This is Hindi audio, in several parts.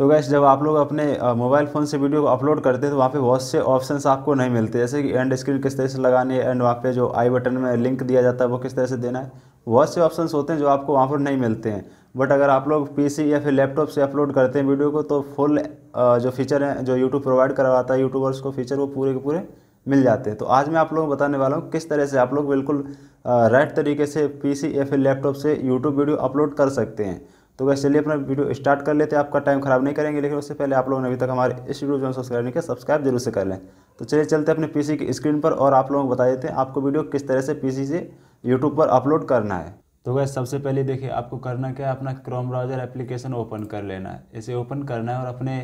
तो गैस जब आप लोग अपने मोबाइल फ़ोन से वीडियो को अपलोड करते हैं तो वहाँ पे बहुत से ऑप्शंस आपको नहीं मिलते जैसे कि एंड स्क्रीन किस तरह से लगानी है एंड वहाँ पे जो आई बटन में लिंक दिया जाता है वो किस तरह से देना है बहुत से ऑप्शंस होते हैं जो आपको वहाँ पर नहीं मिलते हैं बट अगर आप लोग पी या फिर लैपटॉप से अपलोड करते हैं वीडियो को तो फुल जो फीचर हैं जो यूट्यूब प्रोवाइड करवाता है यूट्यूबर्स को फीचर वो पूरे के पूरे मिल जाते हैं तो आज मैं आप लोगों को बताने वाला हूँ किस तरह से आप लोग बिल्कुल राइट तरीके से पी या फिर लैपटॉप से यूट्यूब वीडियो अपलोड कर सकते हैं तो वैसे चलिए अपना वीडियो स्टार्ट कर लेते हैं आपका टाइम खराब नहीं करेंगे लेकिन उससे पहले आप लोगों ने अभी तक हमारे इस वीडियो को सब्सक्राइब नहीं किया सब्सक्राइब जरूर से कर लें तो चलिए चलते अपने पीसी की स्क्रीन पर और आप लोगों को बता देते हैं आपको वीडियो किस तरह से पीसी से यूट्यूब पर अपलोड करना है तो वैसे सबसे पहले देखिए आपको करना क्या है अपना क्रोम ब्राउज़र एप्लीकेशन ओपन कर लेना है इसे ओपन करना है और अपने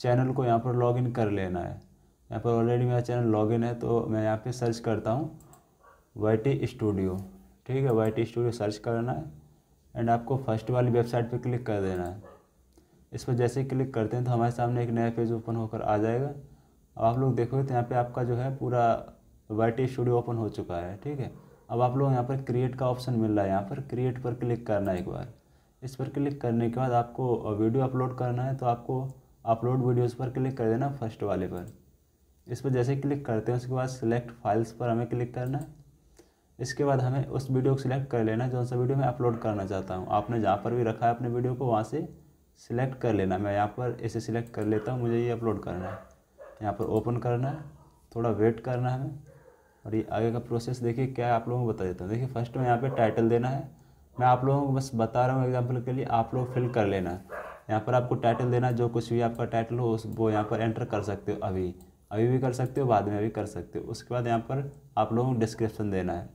चैनल को यहाँ पर लॉगिन कर लेना है यहाँ पर ऑलरेडी मेरा चैनल इन है तो मैं यहाँ पर सर्च करता हूँ वाई टी स्टूडियो ठीक है वाई टी स्टूडियो सर्च करना है एंड आपको फर्स्ट वाली वेबसाइट पर क्लिक कर देना है इस पर जैसे क्लिक करते हैं तो हमारे सामने एक नया पेज ओपन होकर आ जाएगा अब आप लोग देखोगे तो यहाँ पे आपका जो है पूरा वाई स्टूडियो ओपन हो चुका है ठीक है अब आप लोग यहाँ पर क्रिएट का ऑप्शन मिल रहा है यहाँ पर क्रिएट पर क्लिक करना है एक बार इस पर क्लिक करने के बाद आपको वीडियो अपलोड करना है तो आपको अपलोड वीडियोज़ पर क्लिक कर देना फर्स्ट वाले पर इस पर जैसे क्लिक करते हैं उसके बाद सिलेक्ट फाइल्स पर हमें क्लिक करना है इसके बाद हमें उस वीडियो को सिलेक्ट कर लेना जो सा वीडियो मैं अपलोड करना चाहता हूँ आपने जहाँ पर भी रखा है अपने वीडियो को वहाँ से सिलेक्ट कर लेना मैं यहाँ पर इसे सिलेक्ट कर लेता हूँ मुझे ये अपलोड करना है यहाँ पर ओपन करना है थोड़ा वेट करना है हमें और ये आगे का प्रोसेस देखिए क्या आप लोगों को बता देता हूँ देखिए फर्स्ट में यहाँ पर टाइटल देना है मैं आप लोगों को बस बता रहा हूँ एग्जाम्पल के लिए आप लोग फिल कर लेना यहाँ पर आपको टाइटल देना जो कुछ भी आपका टाइटल हो वो यहाँ पर एंटर कर सकते हो अभी अभी भी कर सकते हो बाद में भी कर सकते हो उसके बाद यहाँ पर आप लोगों को डिस्क्रिप्शन देना है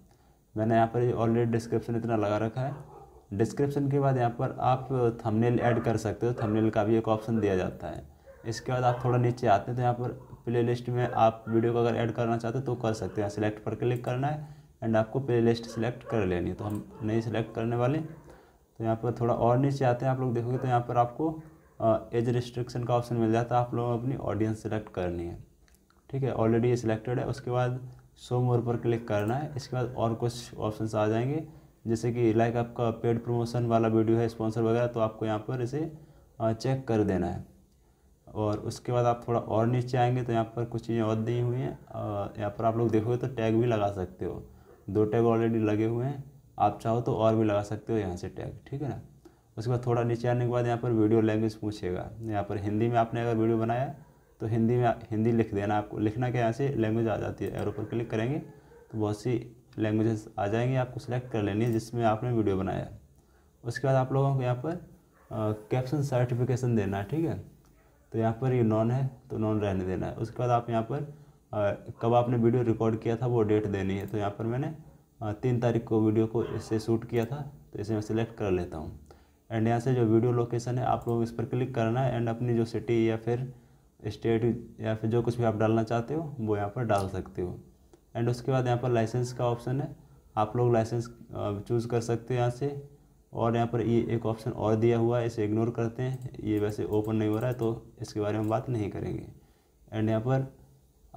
मैंने यहाँ पर ऑलरेडी डिस्क्रिप्शन इतना लगा रखा है डिस्क्रिप्शन के बाद यहाँ पर आप थंबनेल ऐड कर सकते हो थंबनेल का भी एक ऑप्शन दिया जाता है इसके बाद आप थोड़ा नीचे आते हैं तो यहाँ पर प्ले लिस्ट में आप वीडियो को अगर ऐड करना चाहते हो तो कर सकते हैं सिलेक्ट पर क्लिक करना है एंड आपको प्ले लिस्ट सिलेक्ट कर लेनी है तो हम नहीं सिलेक्ट करने वाले तो यहाँ पर थोड़ा और नीचे आते हैं आप लोग देखोगे तो यहाँ पर आपको एज रिस्ट्रिक्शन का ऑप्शन मिल जाता है आप लोगों को अपनी ऑडियंस सेलेक्ट करनी है ठीक है ऑलरेडी ये सिलेक्टेड है उसके बाद सो मोर पर क्लिक करना है इसके बाद और कुछ ऑप्शन आ जाएंगे जैसे कि लाइक आपका पेड प्रमोशन वाला वीडियो है स्पॉन्सर वगैरह तो आपको यहाँ पर इसे चेक कर देना है और उसके बाद आप थोड़ा और नीचे आएंगे तो यहाँ पर कुछ चीज़ें और दी हुई हैं यहाँ पर आप लोग देखोगे तो टैग भी लगा सकते हो दो टैग ऑलरेडी लगे हुए हैं आप चाहो तो और भी लगा सकते हो यहाँ से टैग ठीक है ना उसके बाद थोड़ा नीचे आने के बाद यहाँ पर वीडियो लैंग्वेज पूछेगा यहाँ पर हिंदी में आपने अगर वीडियो बनाया तो हिंदी में हिंदी लिख देना आपको लिखना क्या यहाँ से लैंग्वेज आ जाती है एरो पर क्लिक करेंगे तो बहुत सी लैंग्वेजेस आ जाएंगी आपको सिलेक्ट कर लेनी है जिसमें आपने वीडियो बनाया उसके बाद आप लोगों को यहाँ पर कैप्शन सर्टिफिकेशन देना है ठीक है तो यहाँ पर ये नॉन है तो नॉन रहने देना है उसके बाद आप यहाँ पर आ, कब आपने वीडियो रिकॉर्ड किया था वो डेट देनी है तो यहाँ पर मैंने आ, तीन तारीख को वीडियो को इससे शूट किया था तो इसे मैं सिलेक्ट कर लेता हूँ एंड यहाँ से जो वीडियो लोकेशन है आप लोग इस पर क्लिक करना है एंड अपनी जो सिटी या फिर स्टेट या फिर जो कुछ भी आप डालना चाहते हो वो यहाँ पर डाल सकते हो एंड उसके बाद यहाँ पर लाइसेंस का ऑप्शन है आप लोग लाइसेंस चूज़ कर सकते हो यहाँ से और यहाँ पर ये एक ऑप्शन और दिया हुआ है इसे इग्नोर करते हैं ये वैसे ओपन नहीं हो रहा है तो इसके बारे में बात नहीं करेंगे एंड यहाँ पर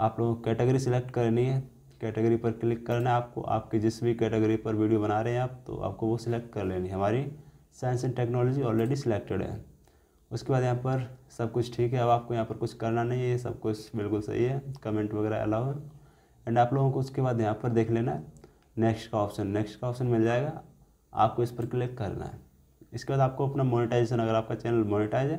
आप लोगों कैटेगरी सिलेक्ट करनी है कैटेगरी पर क्लिक करना है आपको आपकी जिस भी कैटेगरी पर वीडियो बना रहे हैं आप तो आपको वो सिलेक्ट कर लेनी है हमारी science and technology already selected है उसके बाद यहाँ पर सब कुछ ठीक है अब आपको यहाँ पर कुछ करना नहीं है सब कुछ बिल्कुल सही है कमेंट वगैरह अलाउ है एंड आप लोगों को उसके बाद यहाँ पर देख लेना है नेक्स्ट का ऑप्शन नेक्स्ट का ऑप्शन मिल जाएगा आपको इस पर क्लिक करना है इसके बाद आपको अपना मोनिटाइजेशन अगर आपका चैनल मोनिटाइज है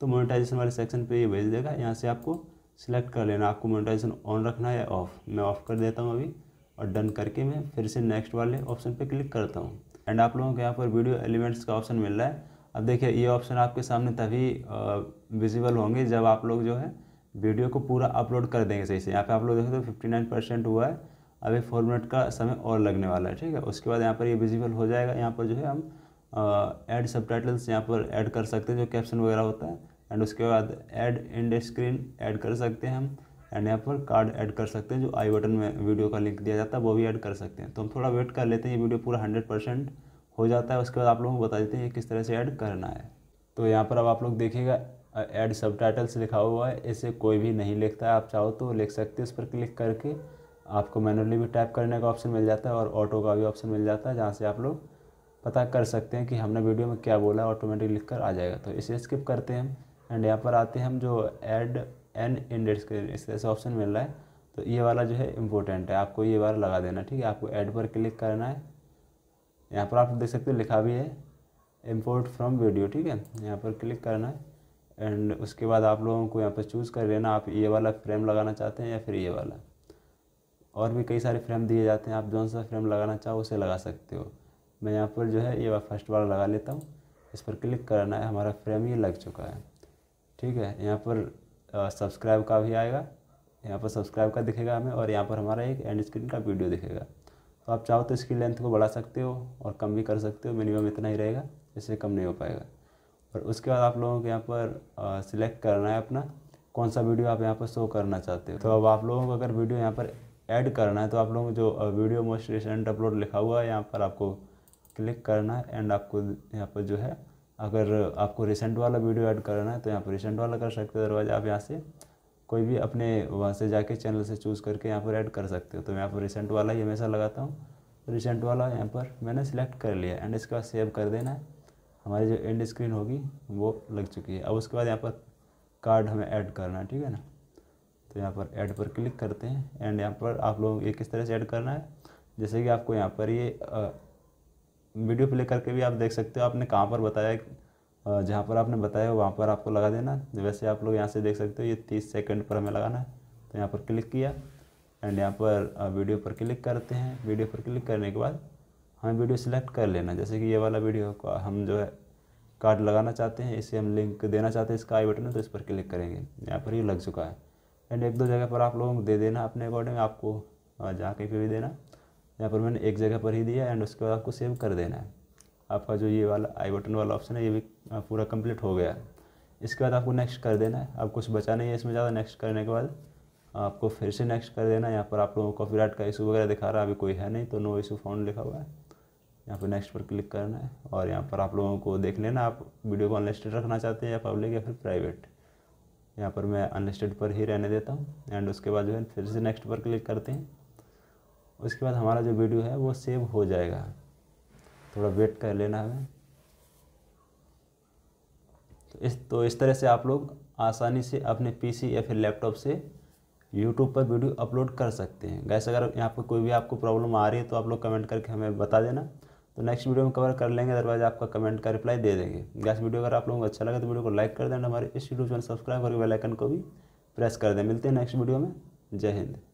तो मोनिटाइजेशन वाले सेक्शन पे ये भेज देगा यहाँ से आपको सिलेक्ट कर लेना आपको मोनिटाइजेशन ऑन रखना है या ऑफ मैं ऑफ कर देता हूँ अभी और डन करके मैं फिर से नेक्स्ट वाले ऑप्शन पर क्लिक करता हूँ एंड आप लोगों को यहाँ पर वीडियो एलिमेंट्स का ऑप्शन मिल रहा है अब देखिए ये ऑप्शन आपके सामने तभी विजिबल होंगे जब आप लोग जो है वीडियो को पूरा अपलोड कर देंगे सही से यहाँ पे आप लोग देखो तो फिफ्टी नाइन परसेंट हुआ है अभी फोर मिनट का समय और लगने वाला है ठीक है उसके बाद यहाँ पर ये विजिबल हो जाएगा यहाँ पर जो है हम ऐड सब टाइटल्स यहाँ पर ऐड कर सकते हैं जो कैप्शन वगैरह होता है एंड उसके बाद एड एंड स्क्रीन ऐड कर सकते हैं हम एंड यहाँ पर कार्ड ऐड कर सकते हैं जो आई बटन में वीडियो का लिंक दिया जाता है वो भी ऐड कर सकते हैं तो हम थोड़ा वेट कर लेते हैं ये वीडियो पूरा हंड्रेड परसेंट हो जाता है उसके बाद आप लोगों को बता देते हैं किस तरह से ऐड करना है तो यहाँ पर अब आप लोग देखिएगा ऐड सब लिखा हुआ है इसे कोई भी नहीं लिखता है आप चाहो तो लिख सकते हो इस पर क्लिक करके आपको मैनुअली भी टाइप करने का ऑप्शन मिल जाता है और ऑटो का भी ऑप्शन मिल जाता है जहाँ से आप लोग पता कर सकते हैं कि हमने वीडियो में क्या बोला ऑटोमेटिक लिख कर आ जाएगा तो इसे स्किप करते हैं हम एंड यहाँ पर आते हैं हम जो ऐड एन इंडेक्स के इस तरह से ऑप्शन मिल रहा है तो ये वाला जो है इम्पोर्टेंट है आपको ये वाला लगा देना ठीक है आपको ऐड पर क्लिक करना है यहाँ पर आप देख सकते हो लिखा भी है इम्पोर्ट फ्रॉम वीडियो ठीक है यहाँ पर क्लिक करना है एंड उसके बाद आप लोगों को यहाँ पर चूज़ कर लेना आप ये वाला फ्रेम लगाना चाहते हैं या फिर ये वाला और भी कई सारे फ्रेम दिए जाते हैं आप जौन सा फ्रेम लगाना चाहो उसे लगा सकते हो मैं यहाँ पर जो है ये वाला फर्स्ट वाला लगा लेता हूँ इस पर क्लिक करना है हमारा फ्रेम ये लग चुका है ठीक है यहाँ पर सब्सक्राइब का भी आएगा यहाँ पर सब्सक्राइब का दिखेगा हमें और यहाँ पर हमारा एक एंड स्क्रीन का वीडियो दिखेगा तो आप चाहो तो इसकी लेंथ को बढ़ा सकते हो और कम भी कर सकते हो मिनिमम इतना ही रहेगा इससे कम नहीं हो पाएगा और उसके बाद आप लोगों को यहाँ पर सिलेक्ट करना है अपना कौन सा वीडियो आप यहाँ पर शो करना चाहते हो तो अब आप लोगों को अगर वीडियो यहाँ पर ऐड करना है तो आप लोगों को जो वीडियो मोस्ट रिसेंट अपलोड लिखा हुआ है यहाँ पर आपको क्लिक करना है एंड आपको यहाँ पर जो है अगर आपको रिसेंट वाला वीडियो ऐड करना है तो यहाँ पर रिसेंट वाला कर सकते हो अदरवाइज आप यहाँ से कोई भी अपने वहाँ से जाके चैनल से चूज़ करके यहाँ पर ऐड कर सकते हो तो मैं यहाँ पर रिसेंट वाला ही हमेशा लगाता हूँ रिसेंट वाला यहाँ पर मैंने सिलेक्ट कर लिया एंड इसके बाद सेव कर देना है हमारी जो एंड स्क्रीन होगी वो लग चुकी है अब उसके बाद यहाँ पर कार्ड हमें ऐड करना है ठीक है ना तो यहाँ पर ऐड पर क्लिक करते हैं एंड यहाँ पर आप लोगों को ये किस तरह से ऐड करना है जैसे कि आपको यहाँ पर ये वीडियो प्ले करके भी आप देख सकते हो आपने कहाँ पर बताया जहाँ पर आपने बताया हो वहाँ पर आपको लगा देना वैसे आप लोग यहाँ से देख सकते हो ये तीस सेकेंड पर हमें लगाना है तो यहाँ पर क्लिक किया एंड यहाँ पर वीडियो पर क्लिक करते हैं वीडियो पर क्लिक करने के बाद हमें वीडियो सिलेक्ट कर लेना जैसे कि ये वाला वीडियो हम जो है कार्ड लगाना चाहते हैं इसे हम लिंक देना चाहते हैं इसका आई बटन है तो इस पर क्लिक करेंगे यहाँ पर ये लग चुका है एंड एक दो जगह पर आप लोगों को दे देना अपने अकॉर्डिंग आपको जहाँ कहीं पर भी देना यहाँ पर मैंने एक जगह पर ही दिया एंड उसके बाद आपको सेव कर देना है आपका जो ये वाला आई बटन वाला ऑप्शन है ये भी पूरा कंप्लीट हो गया है इसके बाद आपको नेक्स्ट कर देना है आप कुछ बचा नहीं है इसमें ज़्यादा नेक्स्ट करने के बाद आपको फिर से नेक्स्ट कर देना है यहाँ पर आप लोगों को कॉपी का इशू वगैरह दिखा रहा है अभी कोई है नहीं तो नो इशू फाउंड लिखा हुआ है यहाँ पर नेक्स्ट पर क्लिक करना है और यहाँ पर आप लोगों को देख लेना आप वीडियो को अनलिस्टेड रखना चाहते हैं या पब्लिक या फिर प्राइवेट यहाँ पर मैं अनलिस्टेड पर ही रहने देता हूँ एंड उसके बाद जो है फिर से नेक्स्ट पर क्लिक करते हैं उसके बाद हमारा जो वीडियो है वो सेव हो जाएगा थोड़ा वेट कर लेना हमें तो इस तो इस तरह से आप लोग आसानी से अपने पीसी या फिर लैपटॉप से यूट्यूब पर वीडियो अपलोड कर सकते हैं गैस अगर यहाँ पर कोई भी आपको प्रॉब्लम आ रही है तो आप लोग कमेंट करके हमें बता देना तो नेक्स्ट वीडियो में कवर कर लेंगे अदरवाइज आपका कमेंट का रिप्लाई दे देंगे गैस वीडियो अगर आप लोगों को अच्छा लगे तो वीडियो को लाइक कर देना हमारे इस यूट्यूब चैनल सब्सक्राइब करके बेलाइकन को भी प्रेस कर दें मिलते हैं नेक्स्ट वीडियो में जय हिंद